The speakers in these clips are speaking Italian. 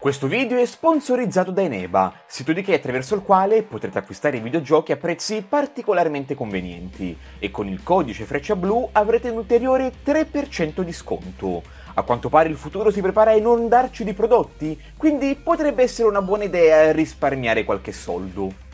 Questo video è sponsorizzato da Eneba, sito di che attraverso il quale potrete acquistare videogiochi a prezzi particolarmente convenienti e con il codice freccia blu avrete un ulteriore 3% di sconto. A quanto pare il futuro si prepara a inondarci di prodotti, quindi potrebbe essere una buona idea risparmiare qualche soldo.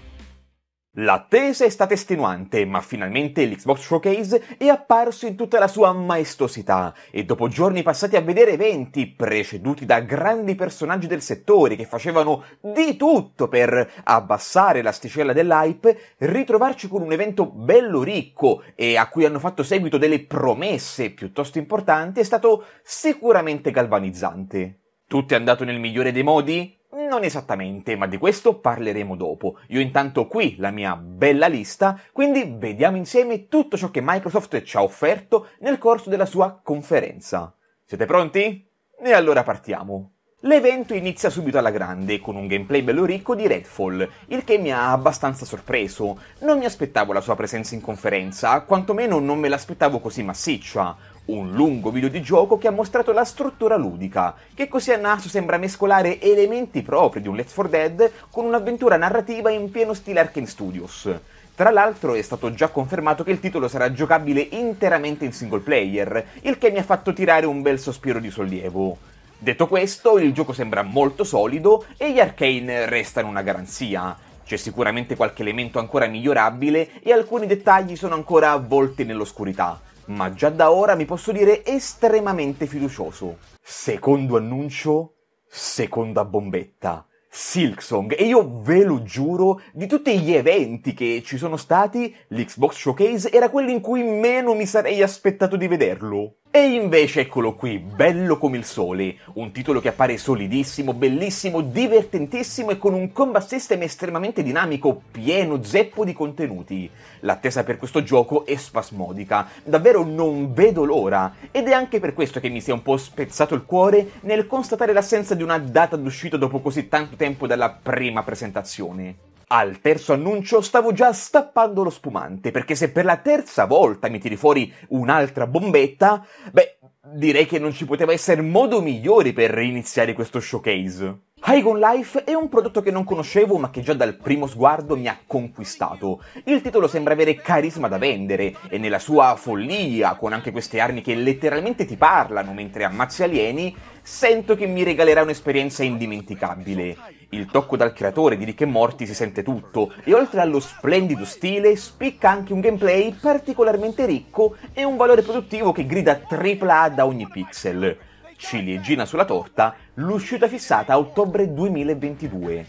L'attesa è stata estenuante, ma finalmente l'Xbox Showcase è apparso in tutta la sua maestosità e dopo giorni passati a vedere eventi preceduti da grandi personaggi del settore che facevano di tutto per abbassare l'asticella dell'hype, ritrovarci con un evento bello ricco e a cui hanno fatto seguito delle promesse piuttosto importanti è stato sicuramente galvanizzante. Tutto è andato nel migliore dei modi? Non esattamente, ma di questo parleremo dopo. Io intanto qui la mia bella lista, quindi vediamo insieme tutto ciò che Microsoft ci ha offerto nel corso della sua conferenza. Siete pronti? E allora partiamo. L'evento inizia subito alla grande, con un gameplay bello ricco di Redfall, il che mi ha abbastanza sorpreso. Non mi aspettavo la sua presenza in conferenza, quantomeno non me l'aspettavo così massiccia. Un lungo video di gioco che ha mostrato la struttura ludica, che così a naso sembra mescolare elementi propri di un Let's For Dead con un'avventura narrativa in pieno stile Arkane Studios. Tra l'altro è stato già confermato che il titolo sarà giocabile interamente in single player, il che mi ha fatto tirare un bel sospiro di sollievo. Detto questo, il gioco sembra molto solido e gli Arkane restano una garanzia. C'è sicuramente qualche elemento ancora migliorabile e alcuni dettagli sono ancora avvolti nell'oscurità ma già da ora mi posso dire estremamente fiducioso. Secondo annuncio, seconda bombetta. Silksong e io ve lo giuro, di tutti gli eventi che ci sono stati, l'Xbox Showcase era quello in cui meno mi sarei aspettato di vederlo. E invece eccolo qui, Bello come il sole, un titolo che appare solidissimo, bellissimo, divertentissimo e con un combat system estremamente dinamico, pieno zeppo di contenuti. L'attesa per questo gioco è spasmodica, davvero non vedo l'ora, ed è anche per questo che mi si è un po' spezzato il cuore nel constatare l'assenza di una data d'uscita dopo così tanto tempo dalla prima presentazione. Al terzo annuncio stavo già stappando lo spumante, perché se per la terza volta mi tiri fuori un'altra bombetta, beh, direi che non ci poteva essere modo migliore per iniziare questo showcase. Hygon Life è un prodotto che non conoscevo ma che già dal primo sguardo mi ha conquistato. Il titolo sembra avere carisma da vendere e nella sua follia, con anche queste armi che letteralmente ti parlano mentre ammazzi alieni, sento che mi regalerà un'esperienza indimenticabile. Il tocco dal creatore di Rick e Morti si sente tutto e oltre allo splendido stile spicca anche un gameplay particolarmente ricco e un valore produttivo che grida AAA da ogni pixel. Ciliegina sulla torta, l'uscita fissata a ottobre 2022.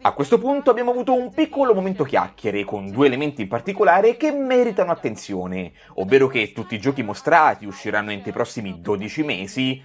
A questo punto abbiamo avuto un piccolo momento chiacchiere con due elementi in particolare che meritano attenzione, ovvero che tutti i giochi mostrati usciranno entro i prossimi 12 mesi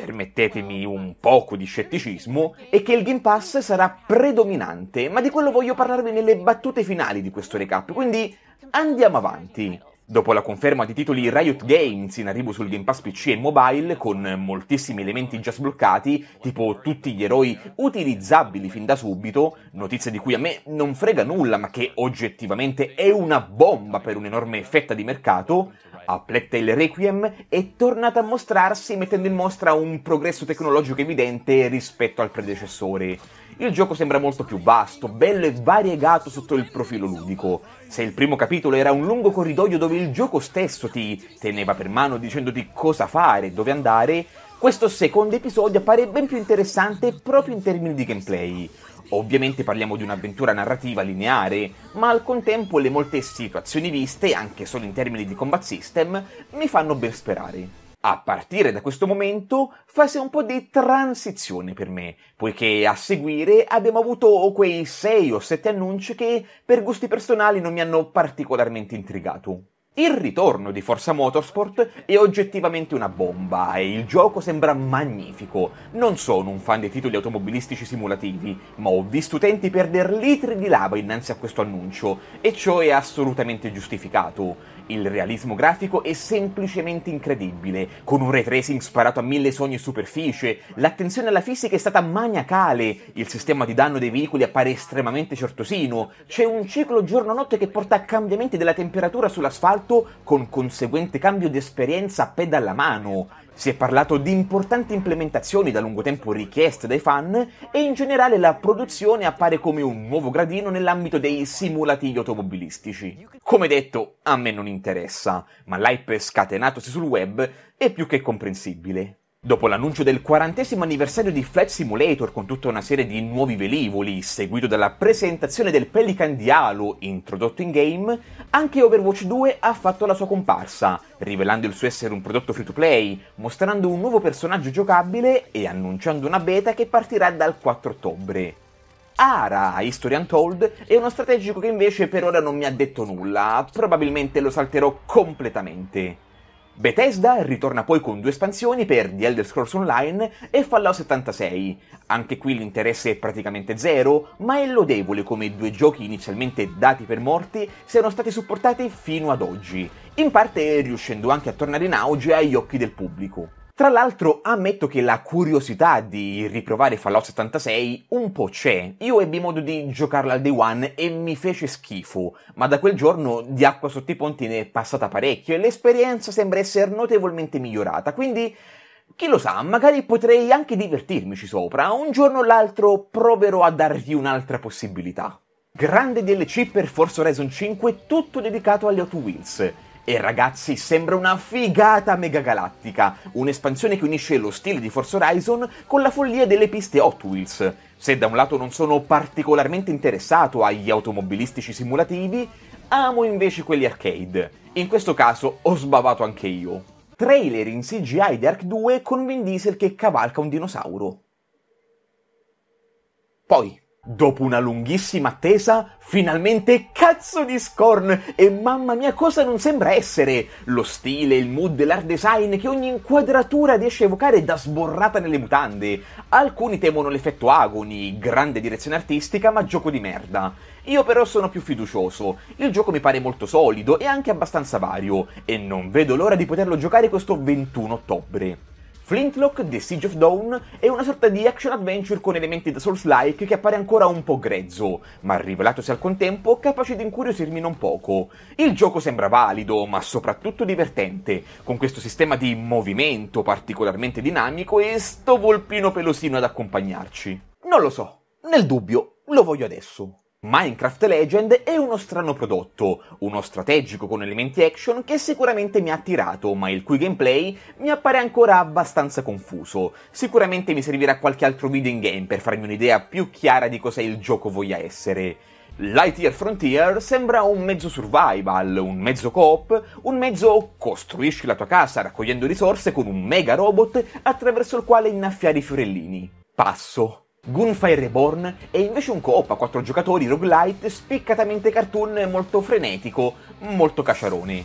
permettetemi un poco di scetticismo, è che il Game Pass sarà predominante, ma di quello voglio parlarvi nelle battute finali di questo recap, quindi andiamo avanti. Dopo la conferma di titoli Riot Games in arrivo sul Game Pass PC e mobile, con moltissimi elementi già sbloccati, tipo tutti gli eroi utilizzabili fin da subito, notizia di cui a me non frega nulla ma che oggettivamente è una bomba per un'enorme fetta di mercato, a Blacktail Requiem è tornata a mostrarsi mettendo in mostra un progresso tecnologico evidente rispetto al predecessore. Il gioco sembra molto più vasto, bello e variegato sotto il profilo ludico, se il primo capitolo era un lungo corridoio dove il gioco stesso ti teneva per mano dicendoti cosa fare, dove andare, questo secondo episodio appare ben più interessante proprio in termini di gameplay. Ovviamente parliamo di un'avventura narrativa lineare, ma al contempo le molte situazioni viste, anche solo in termini di combat system, mi fanno ben sperare. A partire da questo momento fase un po' di transizione per me, poiché a seguire abbiamo avuto quei 6 o 7 annunci che per gusti personali non mi hanno particolarmente intrigato. Il ritorno di Forza Motorsport è oggettivamente una bomba e il gioco sembra magnifico. Non sono un fan dei titoli automobilistici simulativi, ma ho visto utenti perdere litri di lava innanzi a questo annuncio e ciò è assolutamente giustificato. Il realismo grafico è semplicemente incredibile, con un ray tracing sparato a mille sogni e superficie, l'attenzione alla fisica è stata maniacale, il sistema di danno dei veicoli appare estremamente certosino, c'è un ciclo giorno-notte che porta a cambiamenti della temperatura sull'asfalto con conseguente cambio di esperienza a pedalla mano. Si è parlato di importanti implementazioni da lungo tempo richieste dai fan e in generale la produzione appare come un nuovo gradino nell'ambito dei simulativi automobilistici. Come detto, a me non interessa, ma l'hype scatenatosi sul web è più che comprensibile. Dopo l'annuncio del quarantesimo anniversario di Flight Simulator con tutta una serie di nuovi velivoli, seguito dalla presentazione del Pelican Dialo introdotto in game, anche Overwatch 2 ha fatto la sua comparsa, rivelando il suo essere un prodotto free to play, mostrando un nuovo personaggio giocabile e annunciando una beta che partirà dal 4 ottobre. Ara History Untold è uno strategico che invece per ora non mi ha detto nulla, probabilmente lo salterò completamente. Bethesda ritorna poi con due espansioni per The Elder Scrolls Online e Fallout 76. Anche qui l'interesse è praticamente zero, ma è lodevole come i due giochi inizialmente dati per morti siano stati supportati fino ad oggi, in parte riuscendo anche a tornare in auge agli occhi del pubblico. Tra l'altro ammetto che la curiosità di riprovare Fallout 76 un po' c'è. Io ebbi modo di giocarla al day one e mi fece schifo, ma da quel giorno di acqua sotto i ponti ne è passata parecchio e l'esperienza sembra essere notevolmente migliorata, quindi chi lo sa, magari potrei anche divertirmici sopra. Un giorno o l'altro proverò a dargli un'altra possibilità. Grande DLC per Forza Horizon 5, tutto dedicato alle Hot Wheels. E ragazzi, sembra una figata megagalattica, un'espansione che unisce lo stile di Forza Horizon con la follia delle piste Hot Wheels. Se da un lato non sono particolarmente interessato agli automobilistici simulativi, amo invece quelli arcade. In questo caso ho sbavato anche io. Trailer in CGI di Ark 2 con Vin Diesel che cavalca un dinosauro. Poi, Dopo una lunghissima attesa, finalmente cazzo di Scorn! E mamma mia cosa non sembra essere! Lo stile, il mood, l'art design che ogni inquadratura riesce a evocare da sborrata nelle mutande. Alcuni temono l'effetto agoni, grande direzione artistica ma gioco di merda. Io però sono più fiducioso, il gioco mi pare molto solido e anche abbastanza vario, e non vedo l'ora di poterlo giocare questo 21 ottobre. Flintlock, The Siege of Dawn è una sorta di action adventure con elementi da Souls-like che appare ancora un po' grezzo, ma rivelatosi al contempo capace di incuriosirmi non poco. Il gioco sembra valido, ma soprattutto divertente, con questo sistema di movimento particolarmente dinamico e sto volpino pelosino ad accompagnarci. Non lo so, nel dubbio, lo voglio adesso. Minecraft Legend è uno strano prodotto, uno strategico con elementi action che sicuramente mi ha attirato, ma il cui gameplay mi appare ancora abbastanza confuso. Sicuramente mi servirà qualche altro video in game per farmi un'idea più chiara di cos'è il gioco voglia essere. Lightyear Frontier sembra un mezzo survival, un mezzo coop, un mezzo costruisci la tua casa raccogliendo risorse con un mega robot attraverso il quale innaffiare i fiorellini. Passo. Gunfire Reborn è invece un co-op a quattro giocatori roguelite spiccatamente cartoon e molto frenetico, molto caciarone.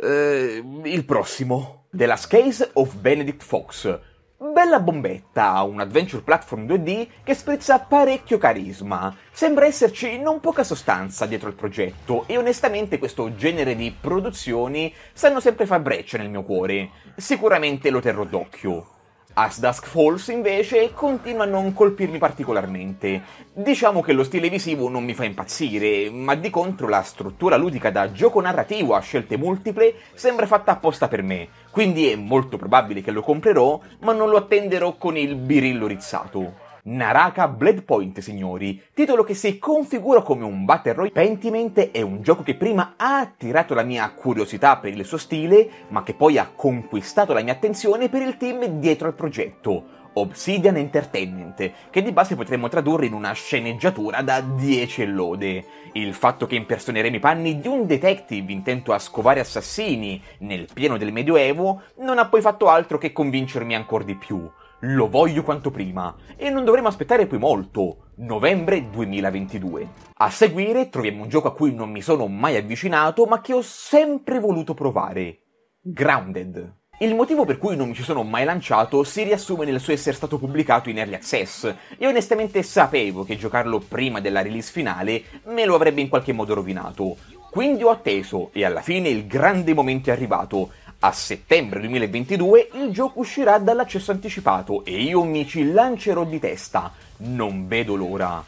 Eh, il prossimo. The Last Case of Benedict Fox. Bella bombetta, un adventure platform 2D che sprezza parecchio carisma. Sembra esserci non poca sostanza dietro il progetto e onestamente questo genere di produzioni sanno sempre far breccia nel mio cuore. Sicuramente lo terrò d'occhio. As Dusk Falls invece continua a non colpirmi particolarmente. Diciamo che lo stile visivo non mi fa impazzire, ma di contro la struttura ludica da gioco narrativo a scelte multiple sembra fatta apposta per me, quindi è molto probabile che lo comprerò, ma non lo attenderò con il birillo rizzato. Naraka Blade Point, signori, titolo che si configura come un Battle Royale Pentiment è un gioco che prima ha attirato la mia curiosità per il suo stile, ma che poi ha conquistato la mia attenzione per il team dietro al progetto. Obsidian Entertainment, che di base potremmo tradurre in una sceneggiatura da 10 lode. Il fatto che impersoneremo i panni di un detective intento a scovare assassini nel pieno del Medioevo non ha poi fatto altro che convincermi ancora di più. Lo voglio quanto prima e non dovremo aspettare poi molto, novembre 2022. A seguire troviamo un gioco a cui non mi sono mai avvicinato ma che ho sempre voluto provare, Grounded. Il motivo per cui non mi ci sono mai lanciato si riassume nel suo essere stato pubblicato in early access e onestamente sapevo che giocarlo prima della release finale me lo avrebbe in qualche modo rovinato. Quindi ho atteso e alla fine il grande momento è arrivato, a settembre 2022 il gioco uscirà dall'accesso anticipato e io mi ci lancerò di testa, non vedo l'ora.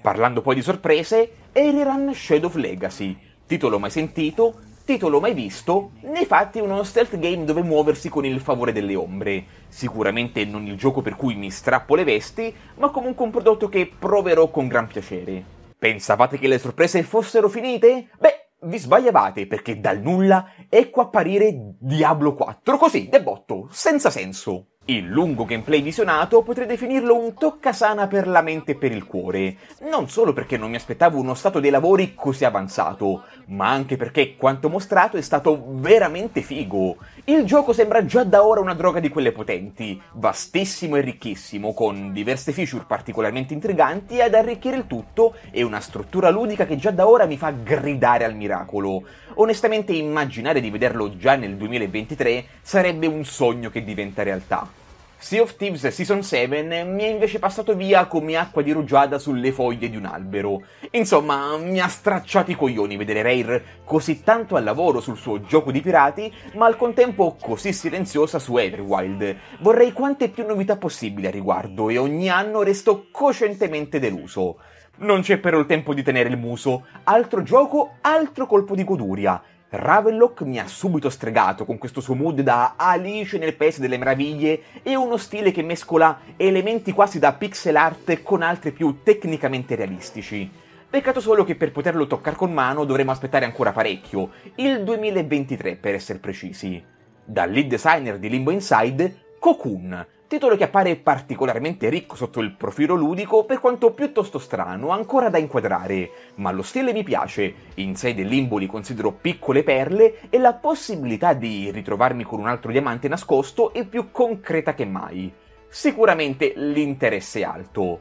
Parlando poi di sorprese, Eriran Shadow of Legacy, titolo mai sentito, titolo mai visto, nei fatti uno stealth game dove muoversi con il favore delle ombre. Sicuramente non il gioco per cui mi strappo le vesti, ma comunque un prodotto che proverò con gran piacere. Pensavate che le sorprese fossero finite? Beh, vi sbagliavate perché dal nulla ecco apparire Diablo 4 così, debotto, senza senso. Il lungo gameplay visionato potrei definirlo un toccasana per la mente e per il cuore, non solo perché non mi aspettavo uno stato dei lavori così avanzato, ma anche perché quanto mostrato è stato veramente figo. Il gioco sembra già da ora una droga di quelle potenti, vastissimo e ricchissimo, con diverse feature particolarmente intriganti ad arricchire il tutto e una struttura ludica che già da ora mi fa gridare al miracolo. Onestamente immaginare di vederlo già nel 2023 sarebbe un sogno che diventa realtà. Sea of Thieves Season 7 mi è invece passato via come acqua di rugiada sulle foglie di un albero. Insomma, mi ha stracciato i coglioni vedere Rare così tanto al lavoro sul suo gioco di pirati, ma al contempo così silenziosa su Everwild. Vorrei quante più novità possibili a riguardo e ogni anno resto coscientemente deluso. Non c'è però il tempo di tenere il muso. Altro gioco, altro colpo di goduria Ravenlock mi ha subito stregato con questo suo mood da Alice nel Paese delle Meraviglie e uno stile che mescola elementi quasi da pixel art con altri più tecnicamente realistici. Peccato solo che per poterlo toccare con mano dovremo aspettare ancora parecchio, il 2023 per essere precisi. Dal lead designer di Limbo Inside, Cocoon, titolo che appare particolarmente ricco sotto il profilo ludico per quanto piuttosto strano, ancora da inquadrare, ma lo stile mi piace, in sé del limbo li considero piccole perle e la possibilità di ritrovarmi con un altro diamante nascosto è più concreta che mai. Sicuramente l'interesse è alto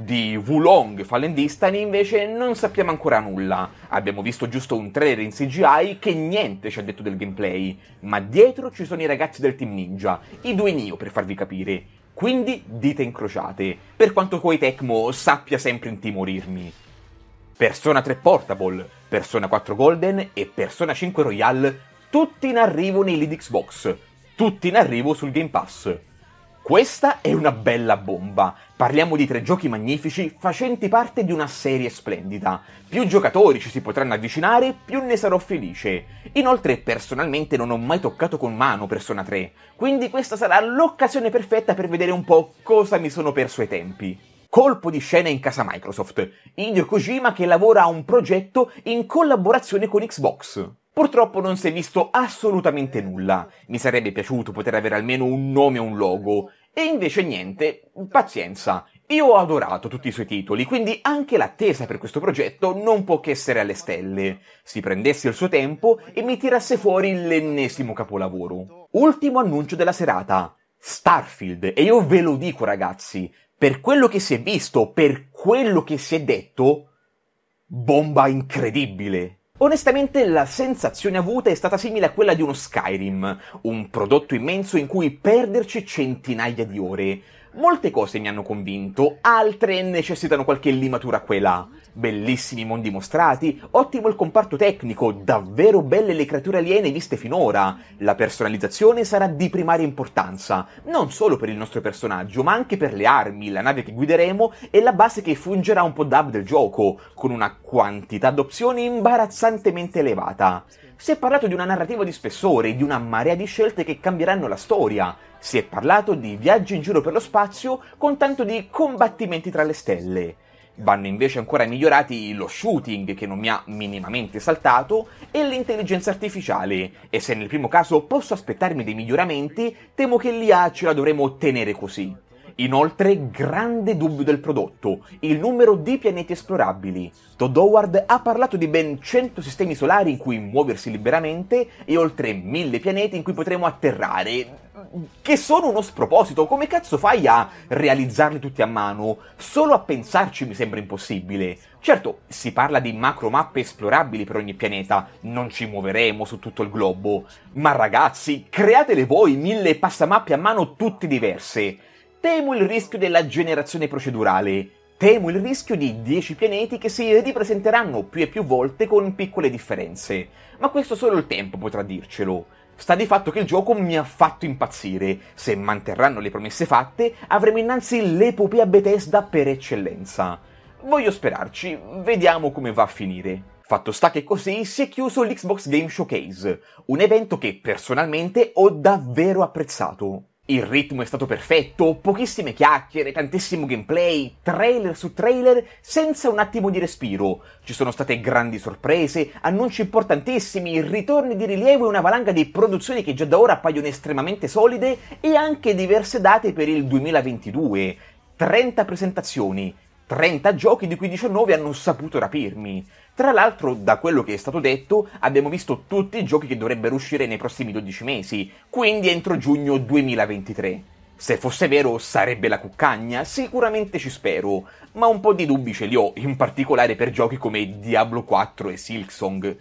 di Wulong Fallen Distany invece non sappiamo ancora nulla. Abbiamo visto giusto un trailer in CGI che niente ci ha detto del gameplay, ma dietro ci sono i ragazzi del Team Ninja, i due Nio per farvi capire. Quindi dite incrociate, per quanto Koei Tecmo sappia sempre intimorirmi. Persona 3 Portable, Persona 4 Golden e Persona 5 Royale, tutti in arrivo nei lead Xbox, tutti in arrivo sul Game Pass. Questa è una bella bomba. Parliamo di tre giochi magnifici facenti parte di una serie splendida. Più giocatori ci si potranno avvicinare, più ne sarò felice. Inoltre, personalmente non ho mai toccato con mano Persona 3, quindi questa sarà l'occasione perfetta per vedere un po' cosa mi sono perso ai tempi. Colpo di scena in casa Microsoft. Hideo Kojima che lavora a un progetto in collaborazione con Xbox. Purtroppo non si è visto assolutamente nulla. Mi sarebbe piaciuto poter avere almeno un nome o un logo. E invece niente, pazienza. Io ho adorato tutti i suoi titoli, quindi anche l'attesa per questo progetto non può che essere alle stelle. Si prendesse il suo tempo e mi tirasse fuori l'ennesimo capolavoro. Ultimo annuncio della serata. Starfield, e io ve lo dico ragazzi, per quello che si è visto, per quello che si è detto, bomba incredibile. Onestamente la sensazione avuta è stata simile a quella di uno Skyrim, un prodotto immenso in cui perderci centinaia di ore. Molte cose mi hanno convinto, altre necessitano qualche limatura qua e là bellissimi mondi mostrati, ottimo il comparto tecnico, davvero belle le creature aliene viste finora. La personalizzazione sarà di primaria importanza, non solo per il nostro personaggio, ma anche per le armi, la nave che guideremo e la base che fungerà un po' da d'hub del gioco, con una quantità d'opzioni imbarazzantemente elevata. Si è parlato di una narrativa di spessore, di una marea di scelte che cambieranno la storia. Si è parlato di viaggi in giro per lo spazio con tanto di combattimenti tra le stelle. Vanno invece ancora migliorati lo shooting, che non mi ha minimamente saltato, e l'intelligenza artificiale, e se nel primo caso posso aspettarmi dei miglioramenti, temo che l'IA ce la dovremo tenere così. Inoltre, grande dubbio del prodotto, il numero di pianeti esplorabili. Todd Howard ha parlato di ben 100 sistemi solari in cui muoversi liberamente e oltre 1000 pianeti in cui potremo atterrare. Che sono uno sproposito, come cazzo fai a realizzarli tutti a mano? Solo a pensarci mi sembra impossibile. Certo, si parla di macro mappe esplorabili per ogni pianeta, non ci muoveremo su tutto il globo, ma ragazzi, createle voi mille passamappe a mano tutte diverse. Temo il rischio della generazione procedurale. Temo il rischio di 10 pianeti che si ripresenteranno più e più volte con piccole differenze. Ma questo solo il tempo potrà dircelo. Sta di fatto che il gioco mi ha fatto impazzire. Se manterranno le promesse fatte, avremo innanzi l'epopea Bethesda per eccellenza. Voglio sperarci, vediamo come va a finire. Fatto sta che così si è chiuso l'Xbox Game Showcase, un evento che personalmente ho davvero apprezzato. Il ritmo è stato perfetto, pochissime chiacchiere, tantissimo gameplay, trailer su trailer senza un attimo di respiro. Ci sono state grandi sorprese, annunci importantissimi, ritorni di rilievo e una valanga di produzioni che già da ora appaiono estremamente solide e anche diverse date per il 2022. 30 presentazioni, 30 giochi di cui 19 hanno saputo rapirmi. Tra l'altro, da quello che è stato detto, abbiamo visto tutti i giochi che dovrebbero uscire nei prossimi 12 mesi, quindi entro giugno 2023. Se fosse vero sarebbe la cuccagna, sicuramente ci spero, ma un po' di dubbi ce li ho, in particolare per giochi come Diablo 4 e Silksong.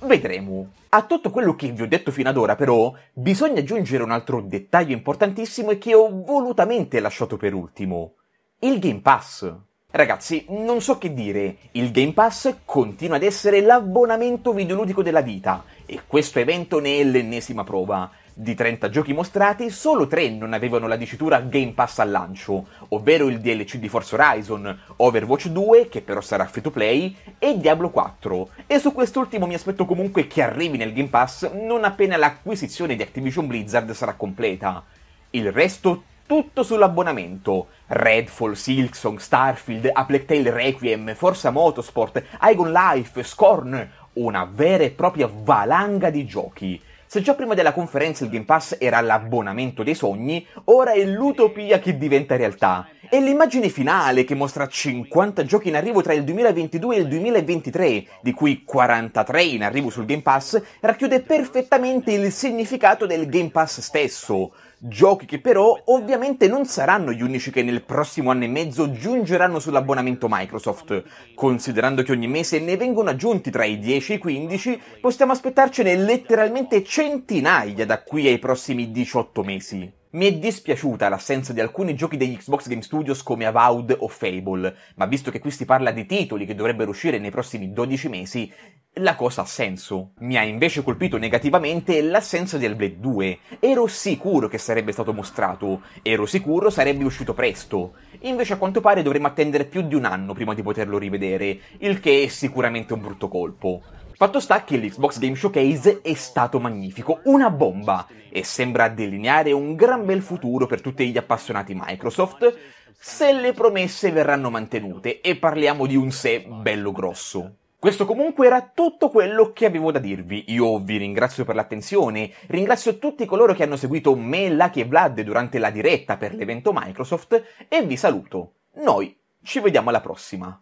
Vedremo. A tutto quello che vi ho detto fino ad ora, però, bisogna aggiungere un altro dettaglio importantissimo e che ho volutamente lasciato per ultimo. Il Game Pass. Ragazzi, non so che dire, il Game Pass continua ad essere l'abbonamento videoludico della vita e questo evento ne è l'ennesima prova. Di 30 giochi mostrati, solo 3 non avevano la dicitura Game Pass al lancio, ovvero il DLC di Forza Horizon, Overwatch 2, che però sarà free to play, e Diablo 4. E su quest'ultimo mi aspetto comunque che arrivi nel Game Pass non appena l'acquisizione di Activision Blizzard sarà completa. Il resto tutto sull'abbonamento. Redfall, Silksong, Starfield, A Plague Tale Requiem, Forza Motorsport, Igon Life, Scorn, una vera e propria valanga di giochi. Se già prima della conferenza il Game Pass era l'abbonamento dei sogni, ora è l'utopia che diventa realtà. E l'immagine finale che mostra 50 giochi in arrivo tra il 2022 e il 2023, di cui 43 in arrivo sul Game Pass, racchiude perfettamente il significato del Game Pass stesso. Giochi che però ovviamente non saranno gli unici che nel prossimo anno e mezzo giungeranno sull'abbonamento Microsoft. Considerando che ogni mese ne vengono aggiunti tra i 10 e i 15, possiamo aspettarcene letteralmente centinaia da qui ai prossimi 18 mesi. Mi è dispiaciuta l'assenza di alcuni giochi degli Xbox Game Studios come Avowed o Fable, ma visto che qui si parla di titoli che dovrebbero uscire nei prossimi 12 mesi, la cosa ha senso. Mi ha invece colpito negativamente l'assenza di Hellblade 2. Ero sicuro che sarebbe stato mostrato, ero sicuro sarebbe uscito presto. Invece a quanto pare dovremmo attendere più di un anno prima di poterlo rivedere, il che è sicuramente un brutto colpo. Fatto sta che l'Xbox Game Showcase è stato magnifico, una bomba, e sembra delineare un gran bel futuro per tutti gli appassionati Microsoft, se le promesse verranno mantenute, e parliamo di un se bello grosso. Questo comunque era tutto quello che avevo da dirvi. Io vi ringrazio per l'attenzione, ringrazio tutti coloro che hanno seguito me, Lucky e Vlad durante la diretta per l'evento Microsoft e vi saluto. Noi ci vediamo alla prossima.